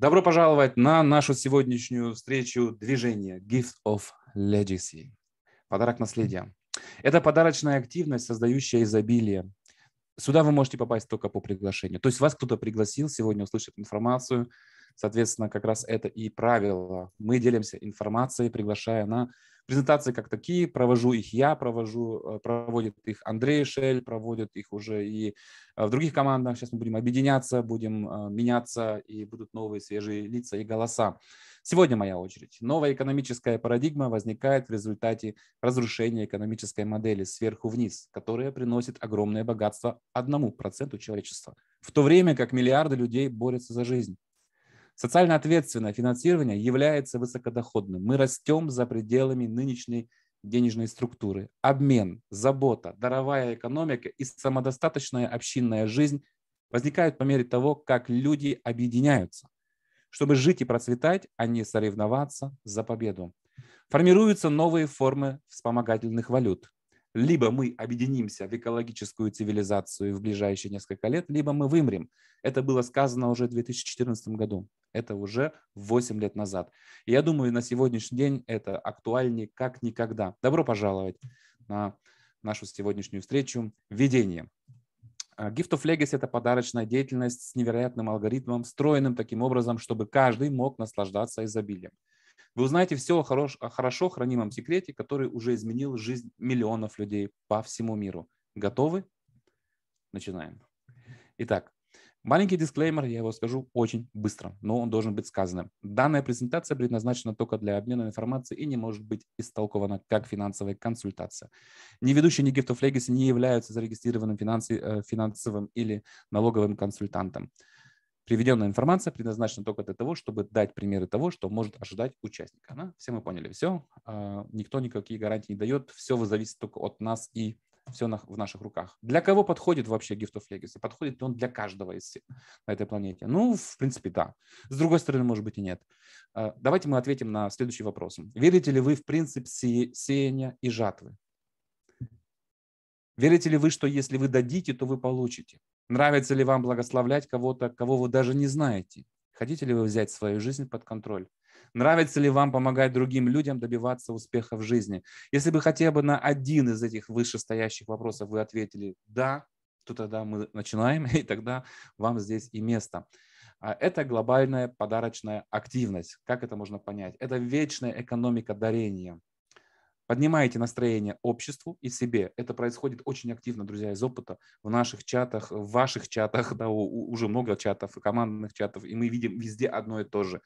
Добро пожаловать на нашу сегодняшнюю встречу движения Gift of Legacy. Подарок наследия. Это подарочная активность, создающая изобилие. Сюда вы можете попасть только по приглашению. То есть вас кто-то пригласил сегодня услышать информацию. Соответственно, как раз это и правило. Мы делимся информацией, приглашая на презентации как такие, провожу их я, провожу, э, проводит их Андрей Шель, проводит их уже и э, в других командах. Сейчас мы будем объединяться, будем э, меняться, и будут новые свежие лица и голоса. Сегодня моя очередь. Новая экономическая парадигма возникает в результате разрушения экономической модели сверху вниз, которая приносит огромное богатство одному проценту человечества, в то время как миллиарды людей борются за жизнь. Социально ответственное финансирование является высокодоходным. Мы растем за пределами нынешней денежной структуры. Обмен, забота, даровая экономика и самодостаточная общинная жизнь возникают по мере того, как люди объединяются, чтобы жить и процветать, а не соревноваться за победу. Формируются новые формы вспомогательных валют либо мы объединимся в экологическую цивилизацию в ближайшие несколько лет, либо мы вымрем. Это было сказано уже в 2014 году. Это уже 8 лет назад. И я думаю, на сегодняшний день это актуальнее как никогда. Добро пожаловать на нашу сегодняшнюю встречу введение. А, Gift of Legacy – это подарочная деятельность с невероятным алгоритмом, встроенным таким образом, чтобы каждый мог наслаждаться изобилием. Вы узнаете все о, хорош, о хорошо хранимом секрете, который уже изменил жизнь миллионов людей по всему миру. Готовы? Начинаем. Итак, Маленький дисклеймер, я его скажу очень быстро, но он должен быть сказанным. Данная презентация предназначена только для обмена информацией и не может быть истолкована как финансовая консультация. Ни ведущий, ни Gift of Legacy не являются зарегистрированным э, финансовым или налоговым консультантом. Приведенная информация предназначена только для того, чтобы дать примеры того, что может ожидать участника. Да? Все мы поняли, все. А, никто никакие гарантии не дает, все зависит только от нас и все в наших руках. Для кого подходит вообще Gift of Legacy? Подходит ли он для каждого из на этой планете? Ну, в принципе, да. С другой стороны, может быть и нет. А, давайте мы ответим на следующий вопрос. Верите ли вы в принцип сеяния и жатвы? Верите ли вы, что если вы дадите, то вы получите? Нравится ли вам благословлять кого-то, кого вы даже не знаете? Хотите ли вы взять свою жизнь под контроль? Нравится ли вам помогать другим людям добиваться успеха в жизни? Если бы хотя бы на один из этих вышестоящих вопросов вы ответили «да», то тогда мы начинаем, и тогда вам здесь и место. А это глобальная подарочная активность. Как это можно понять? Это вечная экономика дарения поднимаете настроение обществу и себе. Это происходит очень активно, друзья, из опыта в наших чатах, в ваших чатах, да, уже много чатов, командных чатов, и мы видим везде одно и то же.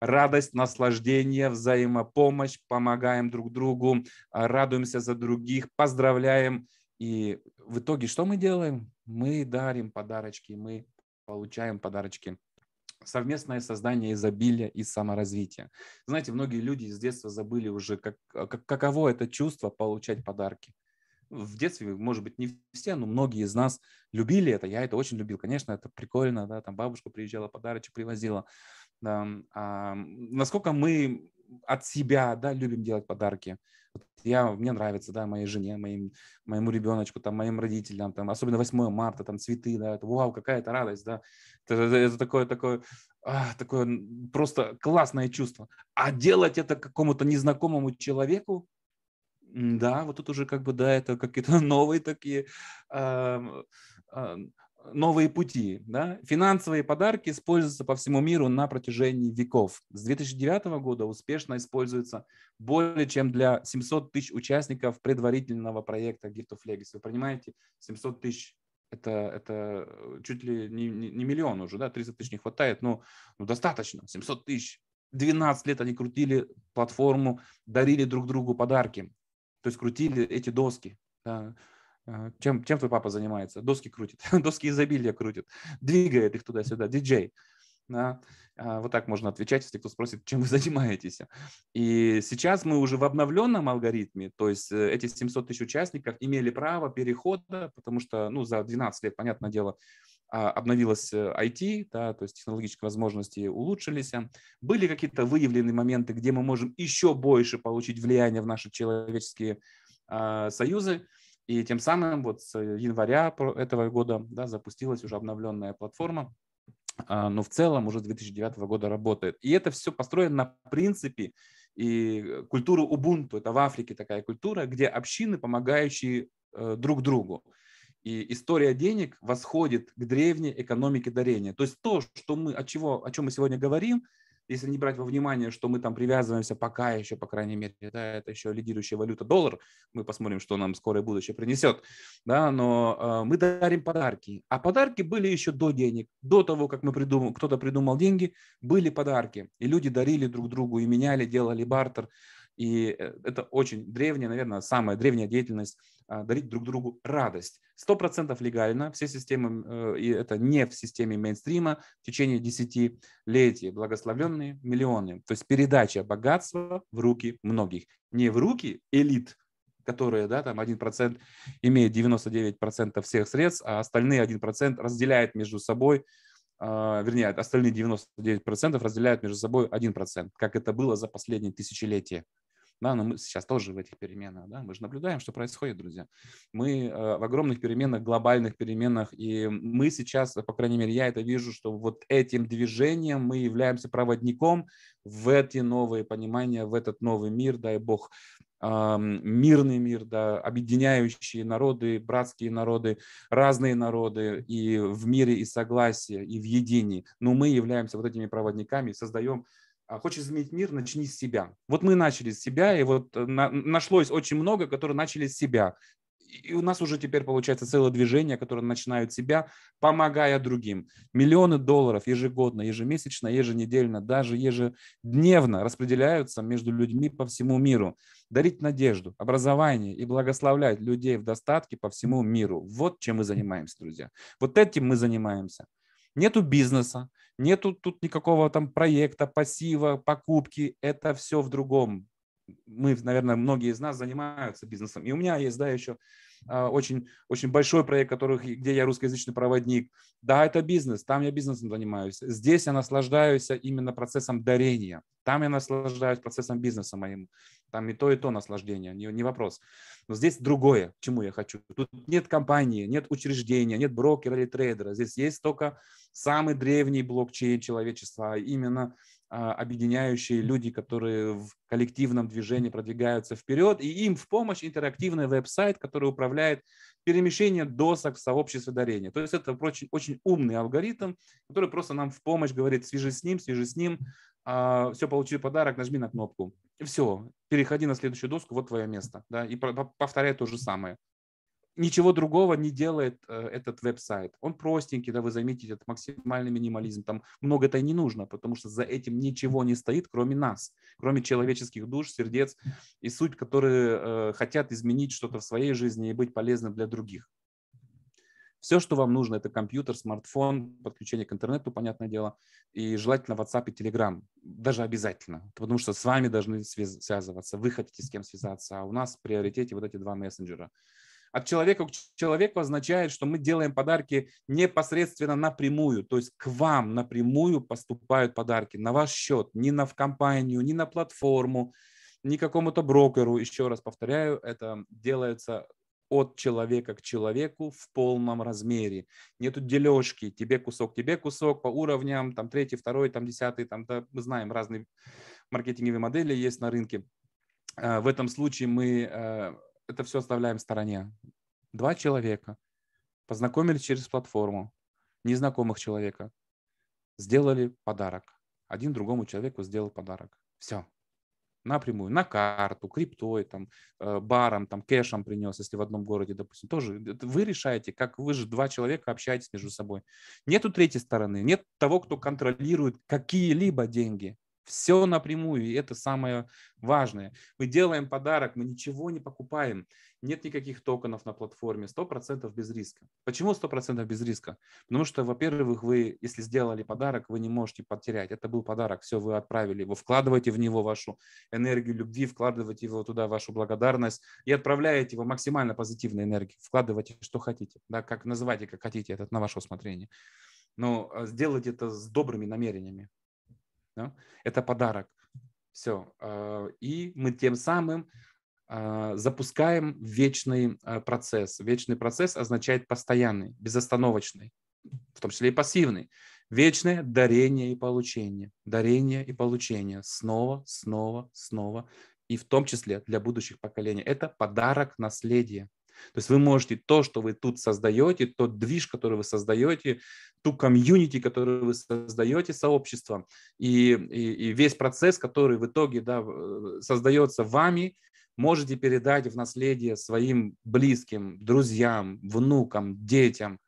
Радость, наслаждение, взаимопомощь, помогаем друг другу, а, радуемся за других, поздравляем. И в итоге что мы делаем? Мы дарим подарочки, мы получаем подарочки совместное создание изобилия и саморазвития. Знаете, многие люди с детства забыли уже, как, а, как, каково это чувство получать подарки. В детстве, может быть, не все, но многие из нас любили это. Я это очень любил. Конечно, это прикольно, да, там бабушка приезжала, подарочек привозила. Да. А насколько мы от себя, да, любим делать подарки. Вот я, мне нравится, да, моей жене, моим, моему ребеночку, там, моим родителям, там, особенно 8 марта, там, цветы, да, это, вау, какая это радость, да, это, это, это такое, такое, а, такое просто классное чувство. А делать это какому-то незнакомому человеку, да, вот тут уже как бы, да, это какие-то новые такие э, новые пути. Да? Финансовые подарки используются по всему миру на протяжении веков. С 2009 года успешно используются более чем для 700 тысяч участников предварительного проекта Gift of Legacy. Вы понимаете, 700 тысяч это, это э, чуть ли не, не, не миллион уже, да, 30 тысяч не хватает, но ну, достаточно, 700 тысяч. 12 лет они крутили платформу, дарили друг другу подарки, то есть крутили эти доски. Да. Чем, чем твой папа занимается? Доски крутит, доски изобилия крутит, двигает их туда-сюда, диджей. Да? А, вот так можно отвечать, если кто спросит, чем вы занимаетесь. И сейчас мы уже в обновленном алгоритме, то есть э, эти 700 тысяч участников имели право перехода, потому что ну, за 12 лет, понятное дело, а, обновилась IT, э, да, то есть технологические возможности улучшились. Были какие-то выявленные моменты, где мы можем еще больше получить влияние в наши человеческие а, союзы. И тем самым вот с января этого года да, запустилась уже обновленная платформа, а, но в целом уже с 2009 года работает. И это все построено на принципе и э, культуру Ubuntu. Это в Африке такая культура, где общины, помогающие э, друг другу. И история денег восходит к древней экономике дарения. То есть то, что мы, от чего, о чем мы сегодня говорим, если не брать во внимание, что мы там привязываемся пока еще, по крайней мере, да, это еще лидирующая валюта доллар, мы посмотрим, что нам скорое будущее принесет, да, но э, мы дарим подарки, а подарки были еще до денег, до того, как мы придумал, кто-то придумал деньги, были подарки, и люди дарили друг другу и меняли, делали бартер, и э, это очень древняя, наверное, самая древняя деятельность, а, дарить друг другу радость. 100% легально, все системы, э, и это не в системе мейнстрима, в течение 10 летий благословленные миллионы. То есть передача богатства в руки многих, не в руки элит, которые, да, там 1% имеет 99% всех средств, а остальные 1% разделяет между собой, а, вернее, остальные 99% разделяют между собой 1%, как это было за последние тысячелетия. Да, но мы сейчас тоже в этих переменах. Да? Мы же наблюдаем, что происходит, друзья. Мы э, в огромных переменах, глобальных переменах. И мы сейчас, по крайней мере, я это вижу, что вот этим движением мы являемся проводником в эти новые понимания, в этот новый мир, дай бог, мирный мир, да, объединяющие народы, братские народы, разные народы и в мире, и согласии, и в единии. Но мы являемся вот этими проводниками, создаем а, хочешь изменить мир, начни с себя. Вот мы начали с себя, и вот э, на, нашлось очень много, которые начали с себя. И у нас уже теперь получается целое движение, которое начинают себя, помогая другим. Миллионы долларов ежегодно, ежемесячно, еженедельно, даже ежедневно распределяются между людьми по всему миру. Дарить надежду, образование и благословлять людей в достатке по всему миру. Вот чем мы занимаемся, друзья. Вот этим мы занимаемся. Нету бизнеса, Нету тут никакого там проекта, пассива, покупки. Это все в другом мы, наверное, многие из нас занимаются бизнесом. И у меня есть, да, еще а, очень, очень большой проект, которых, где я русскоязычный проводник. Да, это бизнес, там я бизнесом занимаюсь. Здесь я наслаждаюсь именно процессом дарения. Там я наслаждаюсь процессом бизнеса моим. Там и то, и то наслаждение, не, не вопрос. Но здесь другое, чему я хочу. Тут нет компании, нет учреждения, нет брокера или трейдера. Здесь есть только самый древний блокчейн человечества, а именно а, объединяющие люди, которые в коллективном движении продвигаются вперед, и им в помощь интерактивный веб-сайт, который управляет перемещением досок в сообществе дарения. То есть это очень, очень умный алгоритм, который просто нам в помощь говорит, свяжи с ним, свяжи с ним, а, все, получи подарок, нажми на кнопку. И все, переходи на следующую доску, вот твое место. Да, и повторяй то же самое ничего другого не делает э, этот веб-сайт. Он простенький, да, вы заметите, это максимальный минимализм. Там много-то и не нужно, потому что за этим ничего не стоит, кроме нас, кроме человеческих душ, сердец и суть, которые э, хотят изменить что-то в своей жизни и быть полезным для других. Все, что вам нужно, это компьютер, смартфон, подключение к интернету, понятное дело, и желательно WhatsApp и Telegram, даже обязательно, потому что с вами должны связываться, вы хотите с кем связаться, а у нас в приоритете вот эти два мессенджера – от человека к человеку означает, что мы делаем подарки непосредственно напрямую, то есть к вам напрямую поступают подарки на ваш счет, не на в компанию, не на платформу, не какому-то брокеру. Еще раз повторяю, это делается от человека к человеку в полном размере. Нету дележки, тебе кусок, тебе кусок по уровням, там третий, второй, там десятый, там, да, мы знаем, разные маркетинговые модели есть на рынке. А, в этом случае мы а, это все оставляем в стороне. Два человека познакомились через платформу, незнакомых человека, сделали подарок. Один другому человеку сделал подарок. Все. Напрямую, на карту, криптой, там, э, баром, там, кэшем принес, если в одном городе, допустим. Тоже вы решаете, как вы же два человека общаетесь между собой. Нету третьей стороны, нет того, кто контролирует какие-либо деньги. Все напрямую, и это самое важное. Мы делаем подарок, мы ничего не покупаем, нет никаких токенов на платформе, 100% без риска. Почему 100% без риска? Потому что, во-первых, вы, если сделали подарок, вы не можете потерять. Это был подарок, все, вы отправили его, вкладываете в него вашу энергию любви, вкладываете его туда вашу благодарность и отправляете его максимально позитивной энергией, вкладывайте, что хотите, да, как называйте, как хотите, это на ваше усмотрение. Но а, сделать это с добрыми намерениями. Да? Это подарок. Все. А, и мы тем самым а, запускаем вечный а, процесс. Вечный процесс означает постоянный, безостановочный, в том числе и пассивный. Вечное дарение и получение. Дарение и получение. Снова, снова, снова. И в том числе для будущих поколений. Это подарок наследия. То есть вы можете то, что вы тут создаете, тот движ, который вы создаете, ту комьюнити, которую вы создаете сообщество и, и, и весь процесс, который в итоге да, э, создается вами, можете передать в наследие своим близким, друзьям, внукам, детям.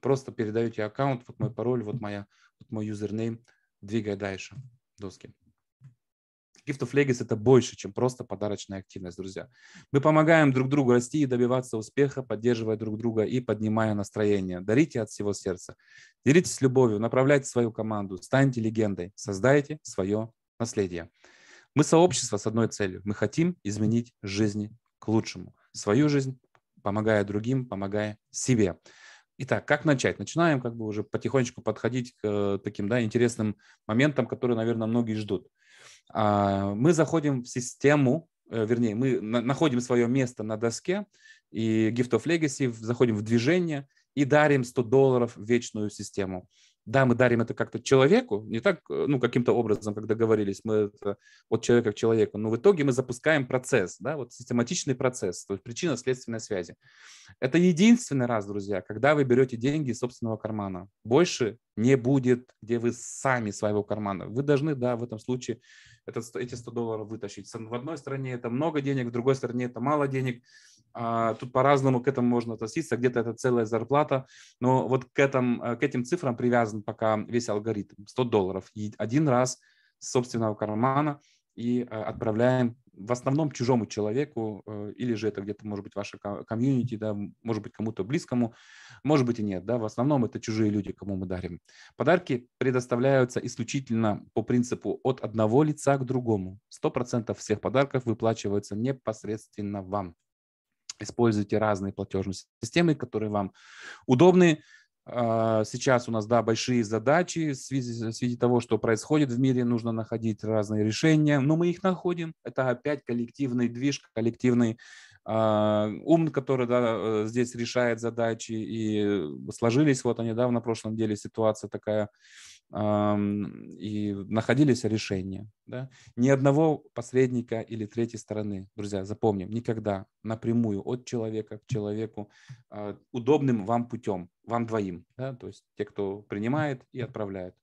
Просто передаете аккаунт, вот мой пароль, вот, моя, вот мой юзернейм, двигай дальше доски. Gift of Legacy – это больше, чем просто подарочная активность, друзья. Мы помогаем друг другу расти и добиваться успеха, поддерживая друг друга и поднимая настроение. Дарите от всего сердца. Делитесь любовью, направляйте свою команду, станьте легендой, создайте свое наследие. Мы сообщество с одной целью. Мы хотим изменить жизни к лучшему. Свою жизнь, помогая другим, помогая себе. Итак, как начать? Начинаем как бы уже потихонечку подходить к э, таким да, интересным моментам, которые, наверное, многие ждут. А, мы заходим в систему, э, вернее, мы находим свое место на доске и Gift of Legacy, заходим в движение и дарим 100 долларов в вечную систему. Да, мы дарим это как-то человеку, не так, э, ну, каким-то образом, как договорились, мы это от человека к человеку, но в итоге мы запускаем процесс, да, вот систематичный процесс, то есть причина следственной связи. Это единственный раз, друзья, когда вы берете деньги из собственного кармана. Больше не будет, где вы сами своего кармана. Вы должны, да, в этом случае этот, эти 100 долларов вытащить. В одной стороне это много денег, в другой стороне это мало денег а, тут по-разному к этому можно относиться, где-то это целая зарплата, но вот к, этом, э, к этим цифрам привязан пока весь алгоритм. 100 долларов и один раз с собственного кармана и э, отправляем в основном чужому человеку, э, или же это где-то, может быть, ваша комьюнити, да, может быть, кому-то близкому, может быть и нет, да, в основном это чужие люди, кому мы дарим. Подарки предоставляются исключительно по принципу от одного лица к другому. 100% всех подарков выплачиваются непосредственно вам. Используйте разные платежные системы, которые вам удобны. А, сейчас у нас, да, большие задачи в связи, в связи того, что происходит в мире, нужно находить разные решения, но мы их находим. Это опять коллективный движ, коллективный Uh, ум, который да, э, здесь решает задачи, и сложились, вот недавно в прошлом деле ситуация такая, и находились решения. Да? Ни одного посредника или третьей стороны, друзья, запомним, никогда напрямую от человека к человеку а, удобным вам путем, вам двоим, да? то есть те, кто принимает и отправляет.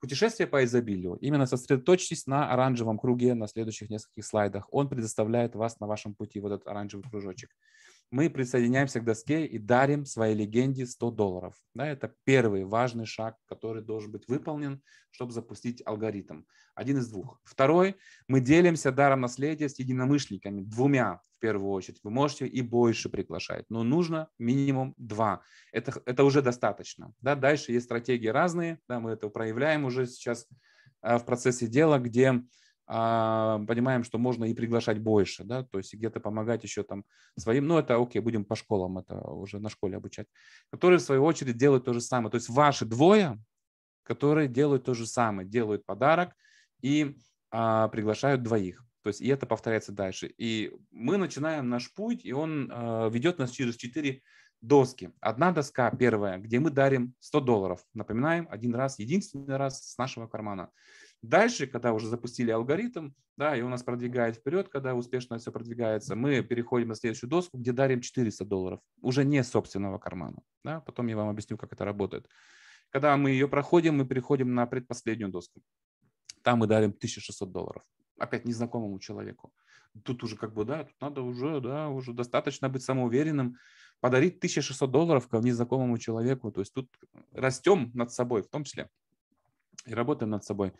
Путешествие по изобилию. Именно сосредоточьтесь на оранжевом круге на следующих нескольких слайдах. Он предоставляет вас на вашем пути, вот этот оранжевый кружочек мы присоединяемся к доске и дарим своей легенде 100 долларов. Да, это первый важный шаг, который должен быть выполнен, чтобы запустить алгоритм. Один из двух. Второй, мы делимся даром наследия с единомышленниками, двумя в первую очередь. Вы можете и больше приглашать, но нужно минимум два. Это, это уже достаточно. Да, дальше есть стратегии разные, да, мы это проявляем уже сейчас а, в процессе дела, где а, понимаем, что можно и приглашать больше, да, то есть где-то помогать еще там своим, ну это окей, будем по школам это уже на школе обучать, которые в свою очередь делают то же самое, то есть ваши двое, которые делают то же самое, делают подарок и а, приглашают двоих. То есть и это повторяется дальше. И мы начинаем наш путь, и он э, а, ведет нас через четыре доски. Одна доска первая, где мы дарим 100 долларов. Напоминаем, один раз, единственный раз с нашего кармана. Дальше, когда уже запустили алгоритм, да, и он нас продвигает вперед, когда успешно все продвигается, мы переходим на следующую доску, где дарим 400 долларов, уже не собственного кармана. Да? Потом я вам объясню, как это работает. Когда мы ее проходим, мы переходим на предпоследнюю доску. Там мы дарим 1600 долларов. Опять незнакомому человеку. Тут уже как бы, да, тут надо уже, да, уже достаточно быть самоуверенным. Подарить 1600 долларов незнакомому человеку. То есть тут растем над собой в том числе и работаем над собой.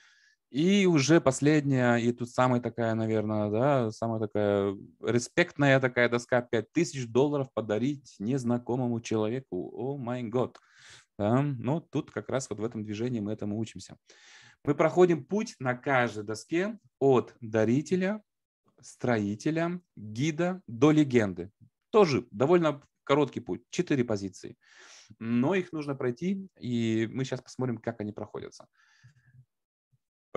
И уже последняя, и тут самая такая, наверное, да, самая такая респектная такая доска, 5000 долларов подарить незнакомому человеку. О май год. Но ну, тут как раз вот в этом движении мы этому учимся. Мы проходим путь на каждой доске от дарителя, строителя, гида до легенды. Тоже довольно короткий путь, четыре позиции. Но их нужно пройти, и мы сейчас посмотрим, как они проходятся.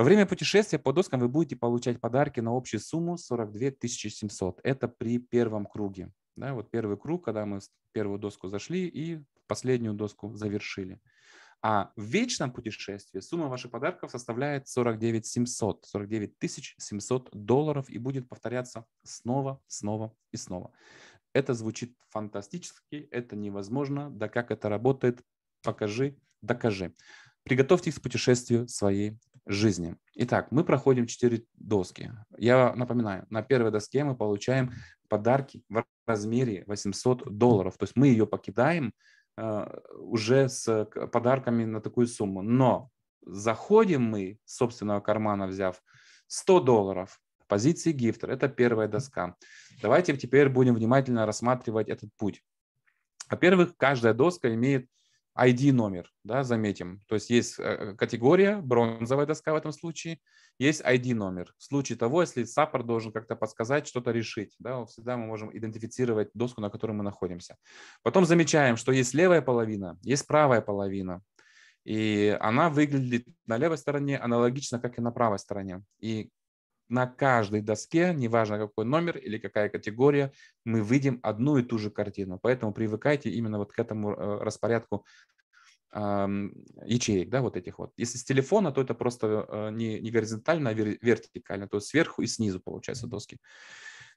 Во время путешествия по доскам вы будете получать подарки на общую сумму 42 700. Это при первом круге. Да, вот первый круг, когда мы первую доску зашли и последнюю доску завершили. А в вечном путешествии сумма ваших подарков составляет 49 700, 49 700 долларов и будет повторяться снова, снова и снова. Это звучит фантастически, это невозможно. Да как это работает? Покажи, докажи. Приготовьтесь к путешествию своей жизни. Итак, мы проходим 4 доски. Я напоминаю, на первой доске мы получаем подарки в размере 800 долларов. То есть мы ее покидаем э, уже с подарками на такую сумму. Но заходим мы, с собственного кармана взяв 100 долларов, позиции гифтер. Это первая доска. Давайте теперь будем внимательно рассматривать этот путь. Во-первых, каждая доска имеет ID-номер, да, заметим. То есть есть э, э, категория, бронзовая доска в этом случае, есть ID-номер. В случае того, если саппорт должен как-то подсказать, что-то решить, да, всегда мы можем идентифицировать доску, на которой мы находимся. Потом замечаем, что есть левая половина, есть правая половина. И она выглядит на левой стороне аналогично, как и на правой стороне. И на каждой доске, неважно какой номер или какая категория, мы видим одну и ту же картину. Поэтому привыкайте именно вот к этому э, распорядку ячеек, да, вот этих вот. Если с телефона, то это просто э, не, не горизонтально, а вертикально, то есть сверху и снизу, получаются доски.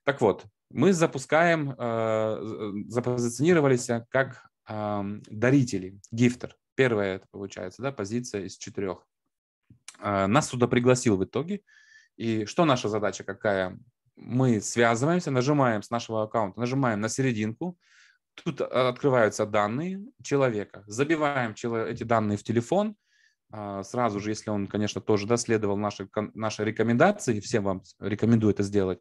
Так вот, мы запускаем, э, запозиционировались как дарители, гифтер. Первая, это получается, да, позиция из четырех. Нас сюда пригласил в итоге и что наша задача какая? Мы связываемся, нажимаем с нашего аккаунта, нажимаем на серединку, тут а, открываются данные человека, забиваем эти данные в телефон, а, сразу же, если он, конечно, тоже доследовал наши, наши рекомендации, всем вам рекомендую это сделать,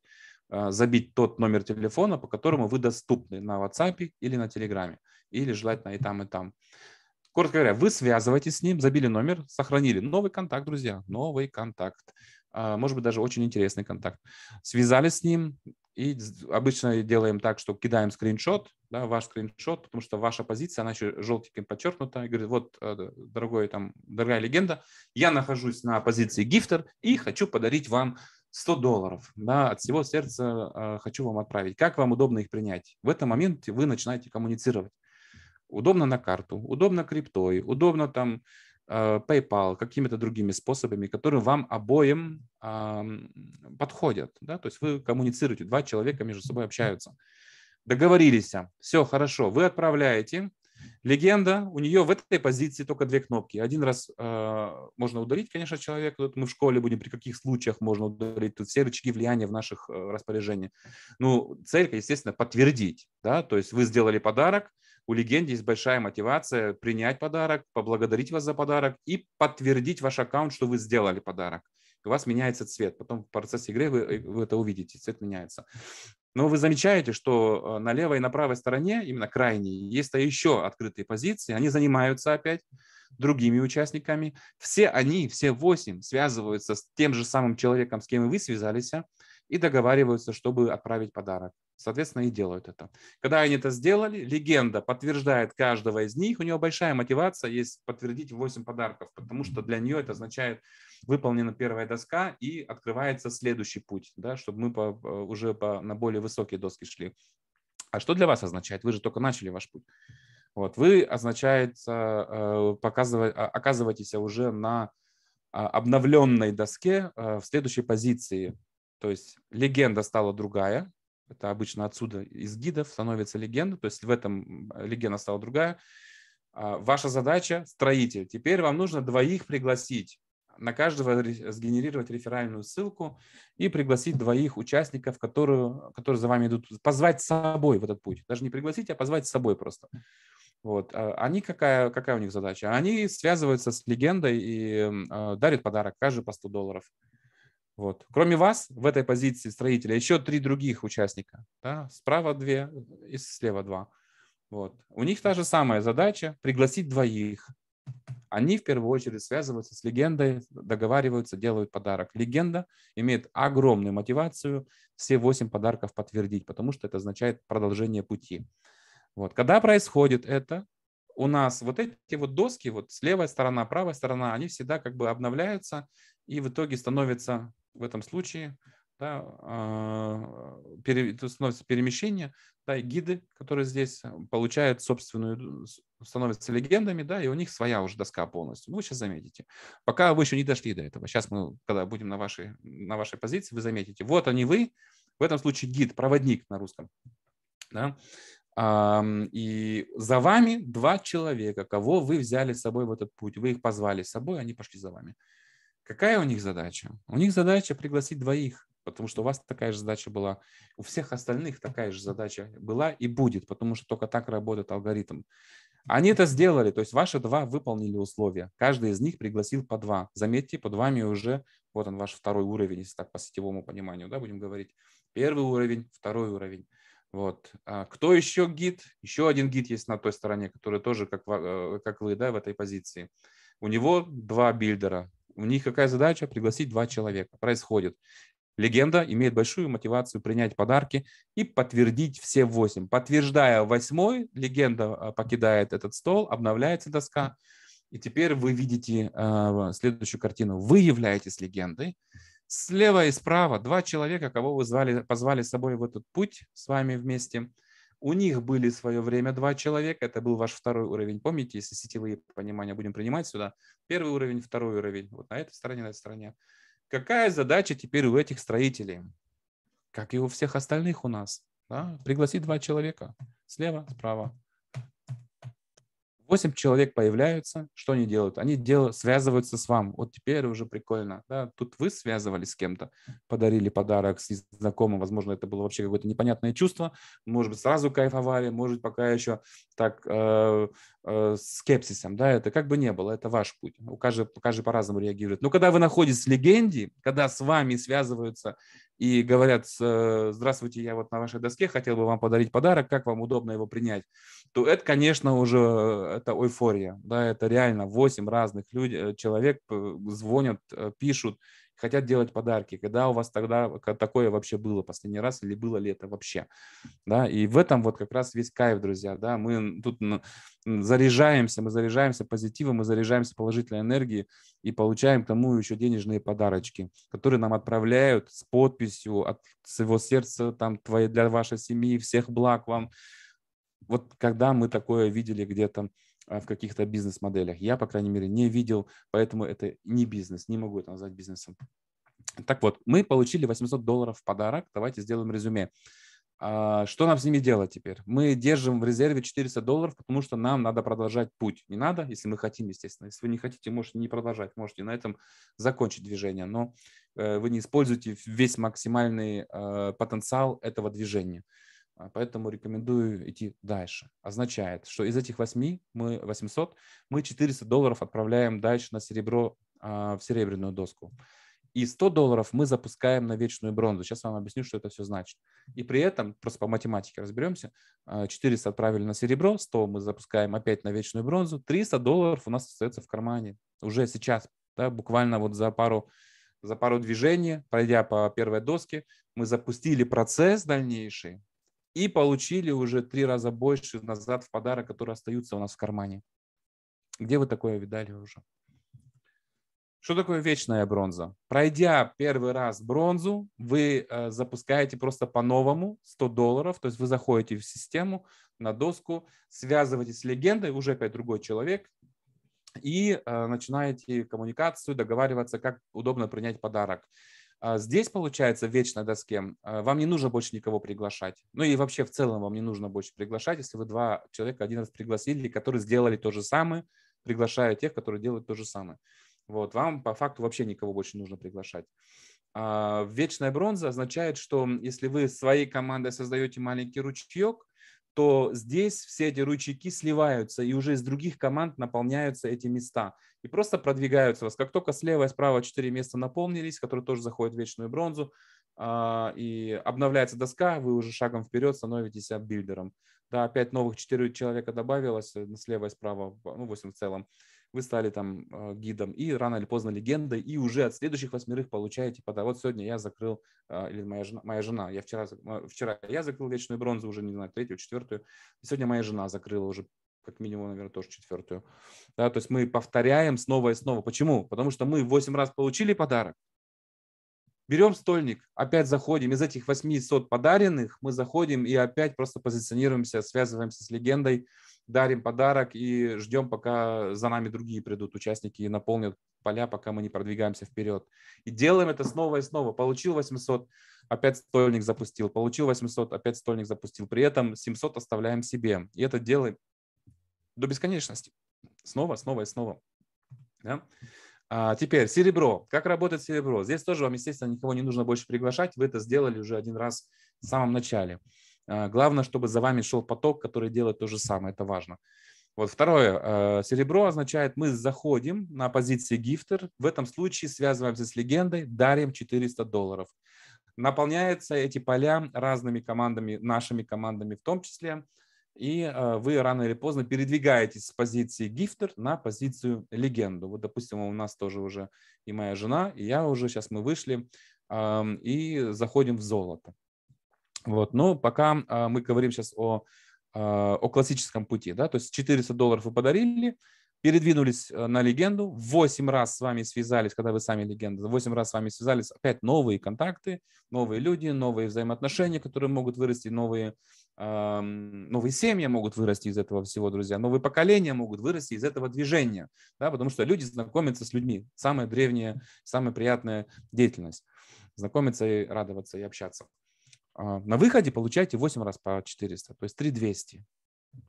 а, забить тот номер телефона, по которому вы доступны на WhatsApp или на Telegram, или желательно и там, и там. Коротко говоря, вы связываетесь с ним, забили номер, сохранили новый контакт, друзья, новый контакт. А, может быть, даже очень интересный контакт. Связались с ним, и обычно делаем так, что кидаем скриншот, да, ваш скриншот, потому что ваша позиция, она еще желтеньким подчеркнута, и говорит, вот, э, дорогой, там, дорогая легенда, я нахожусь на позиции гифтер и хочу подарить вам 100 долларов, да, от всего сердца э, хочу вам отправить. Как вам удобно их принять? В этом моменте вы начинаете коммуницировать. Удобно на карту, удобно криптой, удобно там Э, PayPal, какими-то другими способами, которые вам обоим подходят. Да? То есть вы коммуницируете, два человека между собой общаются. Договорились, все хорошо, вы отправляете. Легенда, у нее в этой позиции только две кнопки. Один раз э, можно удалить, конечно, человека, тут мы в школе будем, при каких случаях можно удалить, тут все рычаги влияния в наших э, распоряжениях. Ну, цель, естественно, подтвердить, да, то есть вы сделали подарок, у легенды есть большая мотивация принять подарок, поблагодарить вас за подарок и подтвердить ваш аккаунт, что вы сделали подарок. у вас меняется цвет. Потом в процессе игры вы, э, вы это увидите, цвет меняется. Но вы замечаете, что э, на левой и на правой стороне, именно крайней, есть еще открытые позиции. Они занимаются опять другими участниками. Все они, все восемь, связываются с тем же самым человеком, с кем и вы связались, и договариваются, чтобы отправить подарок. Соответственно, и делают это. Когда они это сделали, легенда подтверждает каждого из них. У него большая мотивация есть подтвердить 8 подарков, потому что для нее это означает выполнена первая доска и открывается следующий путь, да, чтобы мы по, э, уже по, на более высокие доски шли. А что для вас означает? Вы же только начали ваш путь. Вот, вы означает э, показывать, а, оказываетесь уже на а, обновленной доске э, в следующей позиции то есть легенда стала другая. Это обычно отсюда из гидов становится легенда. То есть в этом легенда стала другая. А, ваша задача – строитель. Теперь вам нужно двоих пригласить. На каждого сгенерировать реферальную ссылку и пригласить двоих участников, которые, которые за вами идут. Позвать с собой в этот путь. Даже не пригласить, а позвать с собой просто. Вот. А, они какая, какая у них задача? Они связываются с легендой и э, дарят подарок, каждый по 100 долларов. Вот. Кроме вас в этой позиции строителя еще три других участника. Да? Справа две и слева два. Вот. У них та же самая задача – пригласить двоих. Они в первую очередь связываются с легендой, договариваются, делают подарок. Легенда имеет огромную мотивацию все восемь подарков подтвердить, потому что это означает продолжение пути. Вот. Когда происходит это, у нас вот эти вот доски, вот с левой стороны, правой стороны, они всегда как бы обновляются и в итоге становятся в этом случае да, а, пере, становится перемещение, да, и гиды, которые здесь э, получают собственную, становятся легендами, да, и у них своя уже доска полностью. Ну, вы сейчас заметите. Пока вы еще не дошли до этого. Сейчас мы, когда будем на вашей, на вашей позиции, вы заметите. Вот они вы, в этом случае гид, проводник на русском. Да? И за вами два человека, кого вы взяли с собой в этот путь. Вы их позвали с собой, они пошли за вами. Какая у них задача? У них задача пригласить двоих, потому что у вас такая же задача была, у всех остальных такая же задача была и будет, потому что только так работает алгоритм. Они это сделали, то есть ваши два выполнили условия. Каждый из них пригласил по два. Заметьте, под вами уже, вот он ваш второй уровень, если так по сетевому пониманию, да, будем говорить. Первый уровень, второй уровень. Вот. А кто еще гид? Еще один гид есть на той стороне, который тоже, как, э, как вы, да, в этой позиции. У него два билдера, у них какая задача? Пригласить два человека. Происходит. Легенда имеет большую мотивацию принять подарки и подтвердить все восемь. Подтверждая восьмой, легенда а, покидает этот стол, обновляется доска. И теперь вы видите э, следующую картину. Вы являетесь легендой. Слева и справа два человека, кого вы звали, позвали с собой в этот путь с вами вместе – у них были в свое время два человека. Это был ваш второй уровень. Помните, если сетевые понимания будем принимать сюда, первый уровень, второй уровень. Вот на этой стороне, на этой стороне. Какая задача теперь у этих строителей? Как и у всех остальных у нас. Да? Пригласить два человека. Слева, справа. 8 человек появляются, что они делают? Они делают, связываются с вами. Вот теперь уже прикольно. Да? Тут вы связывались с кем-то, подарили подарок с знакомым. Возможно, это было вообще какое-то непонятное чувство. Может быть, сразу кайфовали, может, пока еще так э, Э, скепсисом, да, это как бы не было, это ваш путь. У каждого, каждый по-разному реагирует. Но когда вы находитесь в легенде, когда с вами связываются и говорят, здравствуйте, я вот на вашей доске, хотел бы вам подарить подарок, как вам удобно его принять, то это, конечно, уже э, это эйфория, да, это реально 8 разных людей, э, человек звонят, пишут, хотят делать подарки. Когда у вас тогда такое вообще было последний раз или было ли это вообще? Да, и в этом вот как раз весь кайф, друзья. Да, мы тут заряжаемся, мы заряжаемся позитивом, мы заряжаемся положительной энергией и получаем к тому еще денежные подарочки, которые нам отправляют с подписью от своего сердца, там, твоей, для вашей семьи, всех благ вам. Вот когда мы такое видели где-то а, в каких-то бизнес-моделях. Я, по крайней мере, не видел, поэтому это не бизнес, не могу это назвать бизнесом. Так вот, мы получили 800 долларов в подарок, давайте сделаем резюме. А, что нам с ними делать теперь? Мы держим в резерве 400 долларов, потому что нам надо продолжать путь. Не надо, если мы хотим, естественно. Если вы не хотите, можете не продолжать, можете на этом закончить движение, но э, вы не используете весь максимальный э, потенциал этого движения. А, поэтому рекомендую идти дальше. Означает, что из этих 8 мы 800, мы 400 долларов отправляем дальше на серебро а, в серебряную доску. И 100 долларов мы запускаем на вечную бронзу. Сейчас вам объясню, что это все значит. И при этом, просто по математике разберемся, 400 а, отправили на серебро, 100 мы запускаем опять на вечную бронзу, 300 долларов у нас остается в кармане уже сейчас, да, буквально вот за пару за пару движений, пройдя по первой доске, мы запустили процесс дальнейший, и получили уже три раза больше назад в подарок, которые остаются у нас в кармане. Где вы такое видали уже? Что такое вечная бронза? Пройдя первый раз бронзу, вы э, запускаете просто по-новому 100 долларов, то есть вы заходите в систему на доску, связываетесь с легендой, уже опять другой человек, и э, начинаете коммуникацию, договариваться, как удобно принять подарок. А здесь, получается, в вечной доске а, вам не нужно больше никого приглашать. Ну и вообще в целом вам не нужно больше приглашать, если вы два человека один раз пригласили, которые сделали то же самое, приглашая тех, которые делают то же самое. Вот, вам по факту вообще никого больше нужно приглашать. А, вечная бронза означает, что если вы своей командой создаете маленький ручеек, то здесь все эти ручейки сливаются и уже из других команд наполняются эти места и просто продвигаются вас. Как только слева и справа четыре места наполнились, которые тоже заходят в вечную бронзу, а, и обновляется доска, вы уже шагом вперед становитесь билдером. Да, опять новых четыре человека добавилось э, слева и справа, ну 8 в целом вы стали там а, гидом и рано или поздно легендой, и уже от следующих восьмерых получаете типа, вот сегодня я закрыл, а, или моя жена, моя жена, я вчера, вчера я закрыл вечную бронзу, уже не знаю, третью, четвертую, и сегодня моя жена закрыла уже как минимум, наверное, тоже четвертую. Да, то есть мы повторяем снова и снова. Почему? Потому что мы восемь раз получили подарок, Берем стольник, опять заходим. Из этих 800 подаренных мы заходим и опять просто позиционируемся, связываемся с легендой, дарим подарок и ждем, пока за нами другие придут участники и наполнят поля, пока мы не продвигаемся вперед. И делаем это снова и снова. Получил 800, опять стольник запустил. Получил 800, опять стольник запустил. При этом 700 оставляем себе. И это делаем до бесконечности. Снова, снова и снова. Да? А теперь серебро. Как работает серебро? Здесь тоже вам, естественно, никого не нужно больше приглашать. Вы это сделали уже один раз в самом начале. Э, главное, чтобы за вами шел поток, который делает то же самое. Это важно. Вот второе. Э, серебро означает, мы заходим на позиции гифтер. В этом случае связываемся с легендой, дарим 400 долларов. Наполняются эти поля разными командами, нашими командами в том числе. И э, вы рано или поздно передвигаетесь с позиции гифтер на позицию легенду. Вот, допустим, у нас тоже уже и моя жена, и я уже, сейчас мы вышли эм, и заходим в золото. Вот, но пока а, мы говорим сейчас о, а, о классическом пути, да, то есть 400 долларов вы подарили, передвинулись э, на легенду, 8 раз с вами связались, когда вы сами легенда, 8 раз с вами связались, опять новые контакты, новые люди, новые взаимоотношения, которые могут вырасти, новые, а, новые семьи могут вырасти из этого всего, друзья, новые поколения могут вырасти из этого движения, да, потому что люди знакомятся с людьми, самая древняя, самая приятная деятельность, знакомиться и радоваться и общаться. А, на выходе получаете 8 раз по 400, то есть 3200.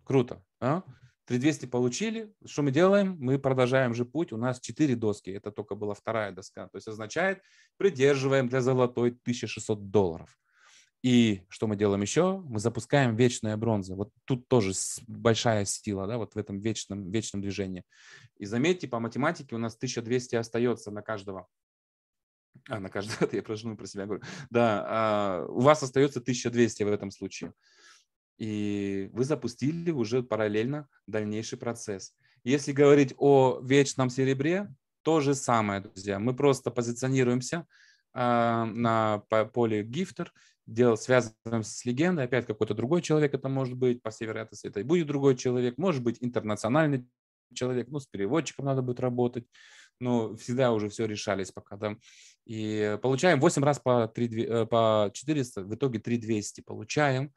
Круто. А? 3200 получили. Что мы делаем? Мы продолжаем же путь. У нас 4 доски. Это только была вторая доска. То есть означает, придерживаем для золотой 1600 долларов. И что мы делаем еще? Мы запускаем вечная бронза. Вот тут тоже большая сила, да, вот в этом вечном, вечном движении. И заметьте, по математике у нас 1200 остается на каждого а, на каждый год я про жену, про себя говорю. Да, а у вас остается 1200 в этом случае. И вы запустили уже параллельно дальнейший процесс. Если говорить о вечном серебре, то же самое, друзья. Мы просто позиционируемся э, на поле гифтер, дело связано с легендой, опять какой-то другой человек это может быть, по всей вероятности это и будет другой человек, может быть интернациональный человек, ну, с переводчиком надо будет работать, но всегда уже все решались, пока там и получаем 8 раз по, 3, э, по 400, в итоге 3200 получаем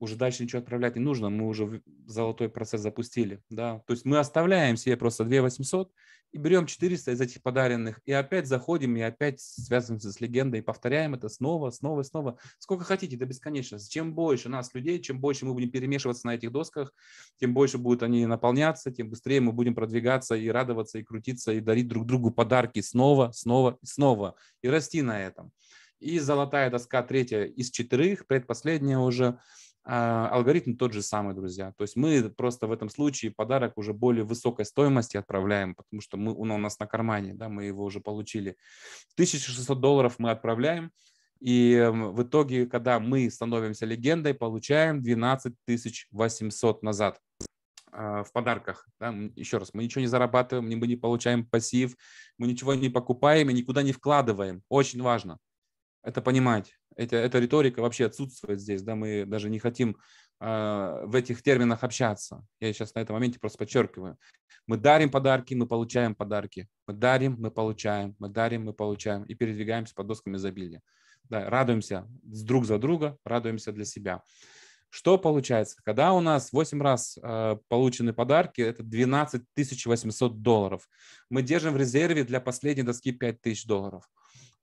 уже дальше ничего отправлять не нужно, мы уже золотой процесс запустили, да, то есть мы оставляем себе просто 800 и берем 400 из этих подаренных, и опять заходим, и опять связываемся с легендой, и повторяем это снова, снова, снова, сколько хотите, до бесконечности. Чем больше нас людей, чем больше мы будем перемешиваться на этих досках, тем больше будут они наполняться, тем быстрее мы будем продвигаться и радоваться, и крутиться, и дарить друг другу подарки снова, снова снова, и расти на этом. И золотая доска третья из четырех, предпоследняя уже – а, алгоритм тот же самый, друзья. То есть мы просто в этом случае подарок уже более высокой стоимости отправляем, потому что мы, он у нас на кармане, да, мы его уже получили. 1600 долларов мы отправляем, и эм, в итоге, когда мы становимся легендой, получаем 12 800 назад а, в подарках. Да? Еще раз, мы ничего не зарабатываем, мы не получаем пассив, мы ничего не покупаем и никуда не вкладываем. Очень важно это понимать. Эти, эта риторика вообще отсутствует здесь, да, мы даже не хотим э, в этих терминах общаться. Я сейчас на этом моменте просто подчеркиваю. Мы дарим подарки, мы получаем подарки. Мы дарим, мы получаем, мы дарим, мы получаем и передвигаемся под досками изобилия. Да, радуемся друг за друга, радуемся для себя. Что получается? Когда у нас 8 раз э, получены подарки, это 12 800 долларов. Мы держим в резерве для последней доски 5 тысяч долларов.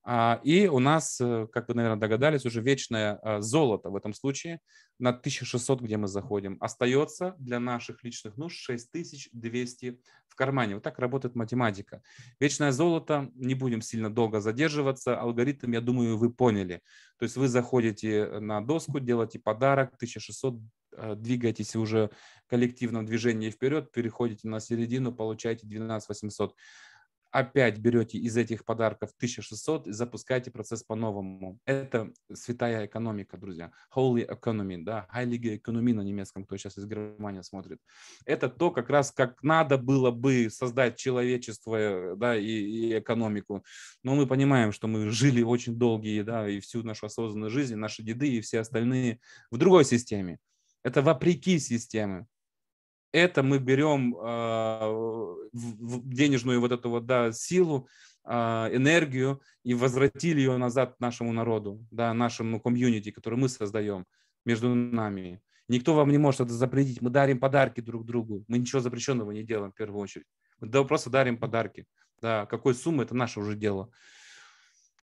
А, и у нас, э, как вы, наверное, догадались, уже вечное а, золото в этом случае на 1600, где мы заходим, остается для наших личных нужд 6200 в кармане. Вот так работает математика. Вечное золото, не будем сильно долго задерживаться, алгоритм, я думаю, вы поняли. То есть вы заходите на доску, делаете подарок, 1600 э, двигаетесь уже коллективном движении вперед, переходите на середину, получаете 12800 опять берете из этих подарков 1600 и запускаете процесс по-новому. Это святая экономика, друзья. Holy economy, да, heilige economy на немецком, кто сейчас из Германии смотрит. Это то, как раз как надо было бы создать человечество, э, да, и, и экономику. Но мы понимаем, что мы жили очень долгие, да, и всю нашу осознанную жизнь, наши деды и все остальные в другой системе. Это вопреки системе это мы берем а, денежную вот эту вот да, силу, а, энергию и возвратили ее назад нашему народу, да, нашему комьюнити, который мы создаем между нами. Никто вам не может это запретить. Мы дарим подарки друг другу. Мы ничего запрещенного не делаем в первую очередь. Мы просто дарим подарки. Да, какой суммы, это наше уже дело.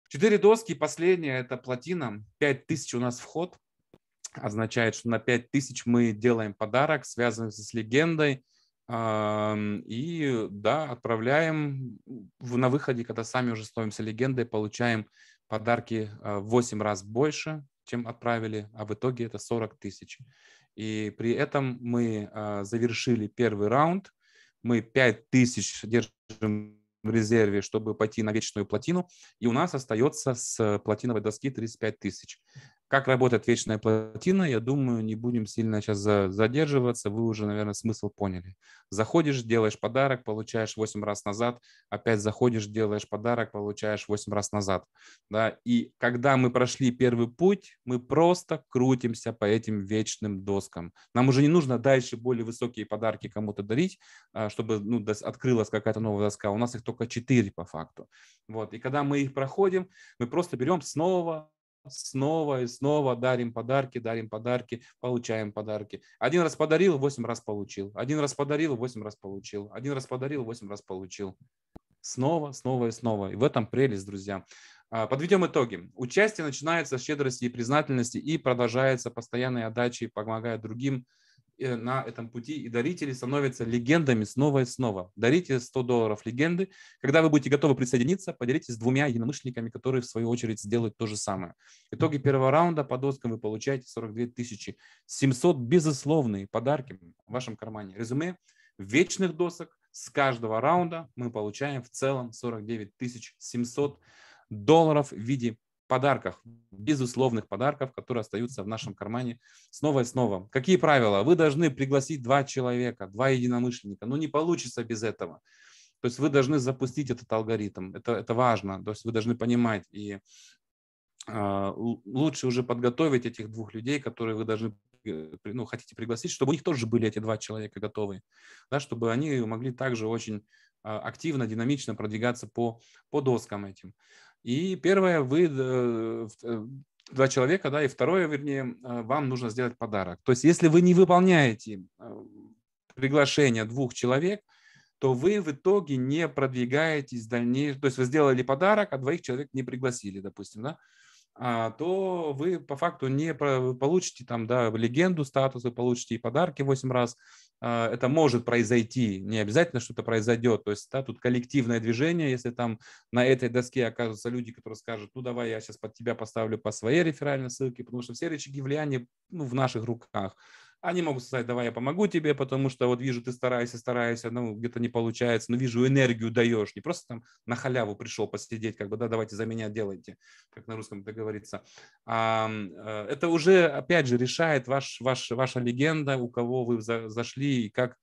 Четыре доски, Последняя это плотина. Пять тысяч у нас вход – означает, что на 5000 мы делаем подарок, связываемся с легендой и, да, отправляем на выходе, когда сами уже становимся легендой, получаем подарки а, в 8 раз больше, чем отправили, а в итоге это 40 тысяч. И при этом мы а, завершили первый раунд, мы 5 тысяч держим в резерве, чтобы пойти на вечную плотину, и у нас остается с плотиновой доски 35 тысяч. Как работает вечная плотина, я думаю, не будем сильно сейчас задерживаться. Вы уже, наверное, смысл поняли. Заходишь, делаешь подарок, получаешь 8 раз назад. Опять заходишь, делаешь подарок, получаешь 8 раз назад. Да? И когда мы прошли первый путь, мы просто крутимся по этим вечным доскам. Нам уже не нужно дальше более высокие подарки кому-то дарить, а, чтобы ну, открылась какая-то новая доска. У нас их только 4 по факту. Вот. И когда мы их проходим, мы просто берем снова снова и снова дарим подарки, дарим подарки, получаем подарки. Один раз подарил, восемь раз получил. Один раз подарил, восемь раз получил. Один раз подарил, восемь раз получил. Снова, снова и снова. И в этом прелесть, друзья. А, подведем итоги. Участие начинается с щедрости и признательности и продолжается постоянной отдачей, помогая другим, на этом пути, и дарители становятся легендами снова и снова. Дарите 100 долларов легенды. Когда вы будете готовы присоединиться, поделитесь с двумя единомышленниками, которые, в свою очередь, сделают то же самое. Итоги первого раунда по доскам вы получаете 42 тысячи 700 безусловные подарки в вашем кармане. Резюме вечных досок с каждого раунда мы получаем в целом 49 700 долларов в виде подарках, безусловных подарков, которые остаются в нашем кармане снова и снова. Какие правила? Вы должны пригласить два человека, два единомышленника. Ну, не получится без этого. То есть вы должны запустить этот алгоритм. Это, это важно. То есть вы должны понимать. И э, лучше уже подготовить этих двух людей, которые вы должны э, ну, хотите пригласить, чтобы у них тоже были эти два человека готовы, да, чтобы они могли также очень а, активно, динамично продвигаться по, по доскам этим. И первое, вы э, э, два человека, да, и второе, вернее, э, вам нужно сделать подарок. То есть, если вы не выполняете приглашение двух человек, то вы в итоге не продвигаетесь дальнейшем. То есть вы сделали подарок, а двоих человек не пригласили, допустим, да? А, то вы по факту не получите там, да, легенду, статус, вы получите и подарки 8 раз. А, это может произойти, не обязательно что-то произойдет. То есть да, тут коллективное движение, если там на этой доске окажутся люди, которые скажут, ну давай я сейчас под тебя поставлю по своей реферальной ссылке, потому что все рычаги влияния ну, в наших руках. Они могут сказать, давай я помогу тебе, потому что вот вижу, ты стараешься, стараешься, ну, где-то не получается, но ну, вижу, энергию даешь. Не просто там на халяву пришел посидеть, как бы, да, давайте за меня делайте, как на русском это говорится. А, э, это уже, опять же, решает ваш, ваш, ваша легенда, у кого вы за, зашли и как,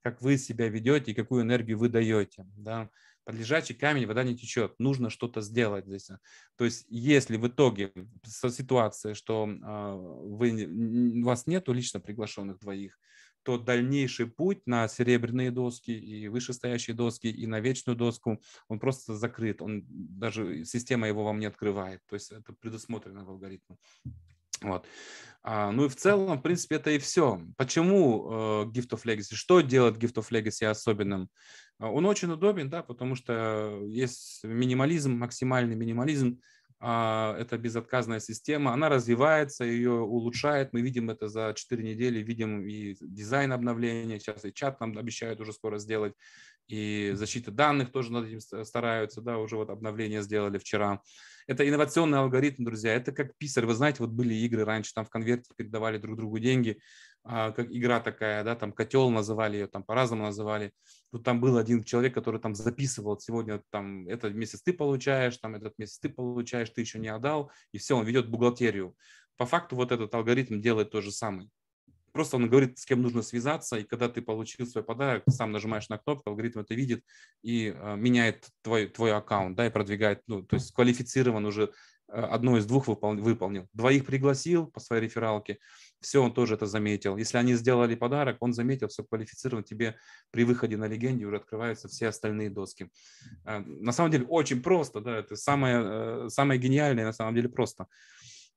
как вы себя ведете, и какую энергию вы даете, да под лежачий камень вода не течет, нужно что-то сделать здесь. То есть если в итоге ситуация, что а, вы, у вас нету лично приглашенных двоих, то дальнейший путь на серебряные доски и вышестоящие доски и на вечную доску, он просто закрыт, он даже система его вам не открывает, то есть это предусмотрено в алгоритме. Вот. А, ну и в целом, в принципе, это и все. Почему э, Gift of Legacy? Что делает Gift of Legacy особенным? А, он очень удобен, да, потому что есть минимализм, максимальный минимализм. Э, это безотказная система. Она развивается, ее улучшает. Мы видим это за 4 недели, видим и дизайн обновления. Сейчас и чат нам обещают уже скоро сделать и защита данных тоже над этим стараются, да, уже вот обновление сделали вчера. Это инновационный алгоритм, друзья, это как писарь, вы знаете, вот были игры раньше, там в конверте передавали друг другу деньги, а, как игра такая, да, там котел называли ее, там по-разному называли. Тут там был один человек, который там записывал, сегодня там этот месяц ты получаешь, там этот месяц ты получаешь, ты еще не отдал, и все, он ведет бухгалтерию. По факту вот этот алгоритм делает то же самое просто он говорит, с кем нужно связаться, и когда ты получил свой подарок, сам нажимаешь на кнопку, алгоритм это видит и э, меняет твой, твой аккаунт, да, и продвигает, ну, то есть квалифицирован уже э, одно из двух выпол выполнил. Двоих пригласил по своей рефералке, все, он тоже это заметил. Если они сделали подарок, он заметил, все квалифицирован, тебе при выходе на легенде уже открываются все остальные доски. Э, на самом деле очень просто, да, это самое, э, самое гениальное, на самом деле просто.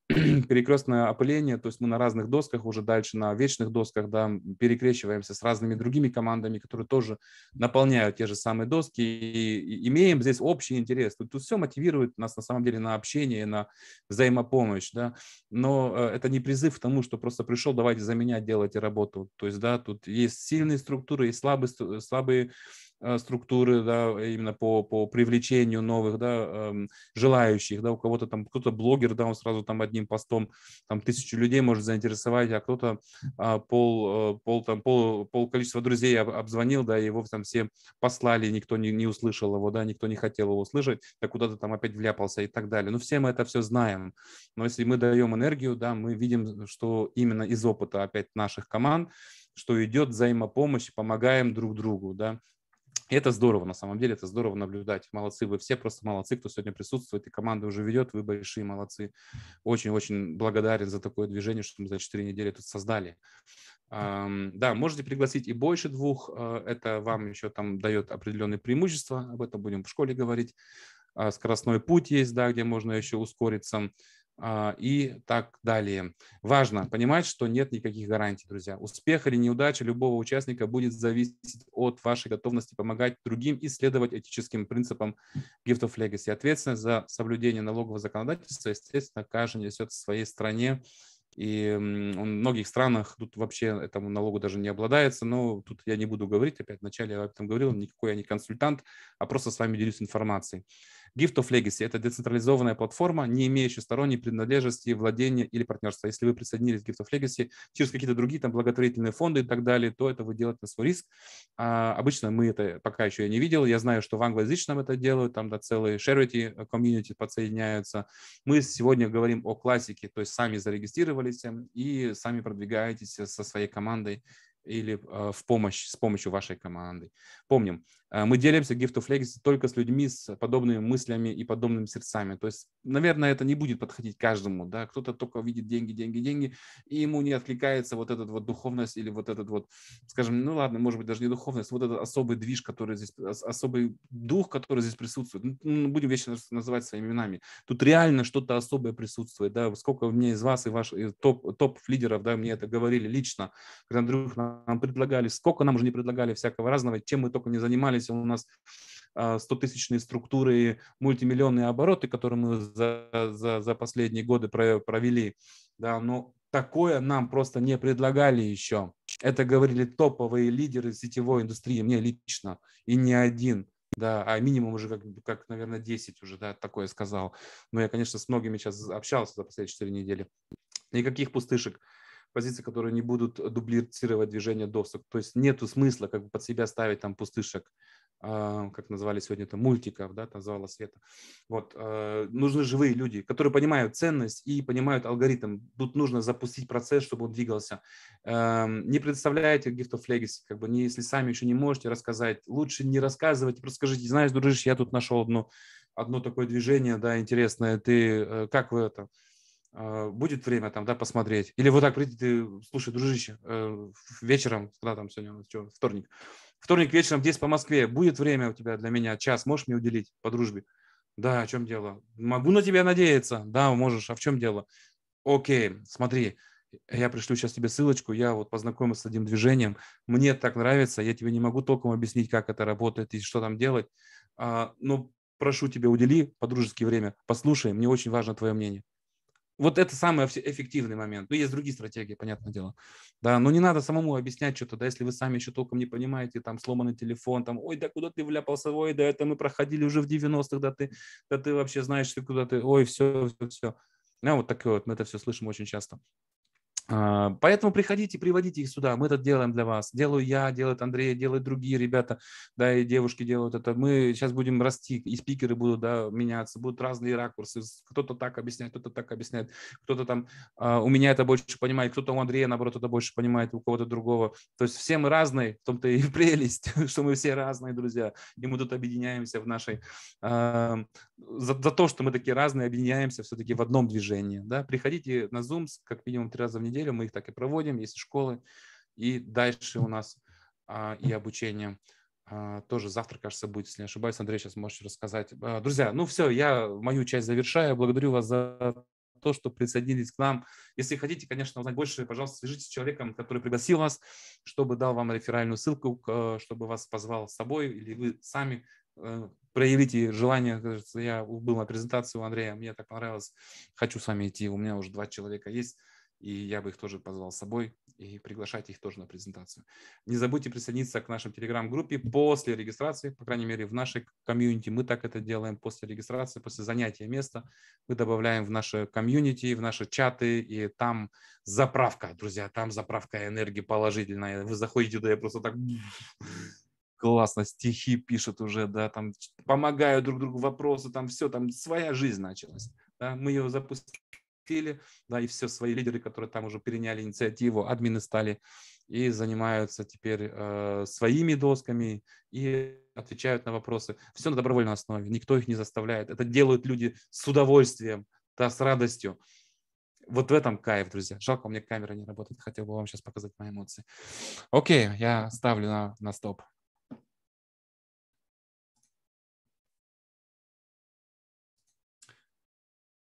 перекрестное опыление, то есть мы на разных досках, уже дальше на вечных досках, да, перекрещиваемся с разными другими командами, которые тоже наполняют те же самые доски, и имеем здесь общий интерес. Тут, тут все мотивирует нас на самом деле на общение, на взаимопомощь, да, но э, это не призыв к тому, что просто пришел, давайте за меня делайте работу, то есть, да, тут есть сильные структуры, есть слабые, слабые Э, структуры, да, именно по, по привлечению новых, да, эм, желающих, да, у кого-то там, кто-то блогер, да, он сразу там одним постом там тысячу людей может заинтересовать, а кто-то а, пол, э, пол, там, пол, пол количества друзей обзвонил, да, его там все послали, никто не, не услышал его, да, никто не хотел его услышать, да, куда-то там опять вляпался и так далее. Ну, все мы это все знаем, но если мы даем энергию, да, мы видим, что именно из опыта опять наших команд, что идет взаимопомощь, помогаем друг другу, да, это здорово, на самом деле, это здорово наблюдать. Молодцы, вы все просто молодцы, кто сегодня присутствует, и команда уже ведет, вы большие молодцы. Очень-очень благодарен за такое движение, что мы за 4 недели тут создали. Да, можете пригласить и больше двух, а, это вам еще там дает определенные преимущества, об этом будем в школе говорить. А, скоростной путь есть, да, где можно еще ускориться. А, и так далее. Важно понимать, что нет никаких гарантий, друзья. Успех или неудача любого участника будет зависеть от вашей готовности помогать другим и следовать этическим принципам Gift of Legacy. Ответственность за соблюдение налогового законодательства, естественно, каждый несет в своей стране. И в многих странах тут вообще этому налогу даже не обладается, но тут я не буду говорить, опять вначале я об этом говорил, никакой я не консультант, а просто с вами делюсь информацией. Gift of Legacy – это децентрализованная платформа, не имеющая сторонней принадлежности, владения или партнерства. Если вы присоединились к Gift of Legacy через какие-то другие там благотворительные фонды и так далее, то это вы делаете на свой риск. А обычно мы это пока еще я не видел. Я знаю, что в англоязычном это делают, там да, целые charity э, комьюнити подсоединяются. Мы сегодня говорим о классике, то есть сами зарегистрировались эм, и сами продвигаетесь э, со своей командой или э, в помощь, с помощью вашей команды. Помним, Э, мы делимся Gift of Legacy только с людьми с подобными мыслями и подобными сердцами. То есть, наверное, это не будет подходить каждому. Да? Кто-то только видит деньги, деньги, деньги, и ему не откликается вот этот вот духовность или вот этот вот, скажем, ну ладно, может быть, даже не духовность, вот этот особый движ, который здесь, особый дух, который здесь присутствует. Ну, ну, ну будем вечно называть своими именами. Тут реально что-то особое присутствует. Да? Сколько мне из вас и ваших топ, топ-лидеров, да, мне это говорили лично, когда Андрюх нам предлагали, сколько нам уже не предлагали всякого разного, чем мы только не занимались, поднимались у нас а, тысячные структуры, и мультимиллионные обороты, которые мы за, за, за последние годы провели. Да, но такое нам просто не предлагали еще. Это говорили топовые лидеры сетевой индустрии, мне лично, и не один. Да, а минимум уже как, как, наверное, 10 уже, да, такое сказал. Но я, конечно, с многими сейчас общался за последние 4 недели. Никаких пустышек позиции, которые не будут э, дублицировать движение досок. То есть нету смысла как бы под себя ставить там пустышек, а, как назвали сегодня это мультиков, да, там звала Света. Вот, э, нужны живые люди, которые понимают ценность и понимают алгоритм. Тут нужно запустить процесс, чтобы он двигался. Эм, не представляете каких-то флегис, как бы, не, если сами еще не можете рассказать, лучше не рассказывать, просто скажите, знаешь, дружище, я тут нашел одно, одно такое движение, да, интересное, ты, э, как вы это, а, будет время там, да, посмотреть. Или вот так прийти, ты, слушай, дружище, э, вечером, когда там сегодня, у нас что, вторник, вторник вечером здесь по Москве, будет время у тебя для меня, час, можешь мне уделить по дружбе? Да, о чем дело? Могу на тебя надеяться? Да, можешь, а в чем дело? Окей, смотри, я пришлю сейчас тебе ссылочку, я вот познакомился с этим движением, мне так нравится, я тебе не могу толком объяснить, как это работает и что там делать, а, но прошу тебя, удели по-дружески время, послушай, мне очень важно твое мнение. Вот это самый эффективный момент. Ну, есть другие стратегии, понятное дело. Да, но не надо самому объяснять что-то, да, если вы сами еще толком не понимаете, там, сломанный телефон, там, ой, да куда ты вляпался, ой, да это мы проходили уже в 90-х, да ты, да ты вообще знаешь, куда ты, ой, все, все, все. Да, вот такое вот, мы это все слышим очень часто. А, поэтому приходите, приводите их сюда, мы это делаем для вас. Делаю я, делает Андрей, делают другие ребята, да, и девушки делают это. Мы сейчас будем расти, и спикеры будут да, меняться, будут разные ракурсы. Кто-то так объясняет, кто-то так объясняет, кто-то там а, у меня это больше понимает, кто-то у Андрея, наоборот, это больше понимает, у кого-то другого. То есть все мы разные, в том-то и прелесть, что мы все разные, друзья. И мы тут объединяемся в нашей... А, за, за то, что мы такие разные, объединяемся все-таки в одном движении. Да? Приходите на Zoom, как минимум три раза в неделю, неделю мы их так и проводим, есть школы. И дальше у нас а, и обучение а, тоже завтра, кажется, будет, если не ошибаюсь. Андрей сейчас можете рассказать. А, друзья, ну все, я мою часть завершаю. Благодарю вас за то, что присоединились к нам. Если хотите, конечно, узнать больше, пожалуйста, свяжитесь с человеком, который пригласил вас, чтобы дал вам реферальную ссылку, э, чтобы вас позвал с собой, или вы сами э, проявите желание. Кажется, я был на презентации у Андрея, мне так понравилось, хочу с вами идти, у меня уже два человека есть и я бы их тоже позвал с собой и приглашать их тоже на презентацию. Не забудьте присоединиться к нашей телеграм-группе после регистрации, по крайней мере, в нашей комьюнити. Мы так это делаем после регистрации, после занятия места. Мы добавляем в наше комьюнити, в наши чаты, и там заправка, друзья, там заправка энергии положительная. Вы заходите туда, я просто так классно, стихи пишут уже, да, там помогают друг другу вопросы, там все, там своя жизнь началась. Да, мы ее запустили теле, да, и все свои лидеры, которые там уже переняли инициативу, админы стали и занимаются теперь э, своими досками и отвечают на вопросы. Все на добровольной основе, никто их не заставляет. Это делают люди с удовольствием, да, с радостью. Вот в этом кайф, друзья. Жалко, у меня камера не работает, хотел бы вам сейчас показать мои эмоции. Окей, я ставлю на, на стоп.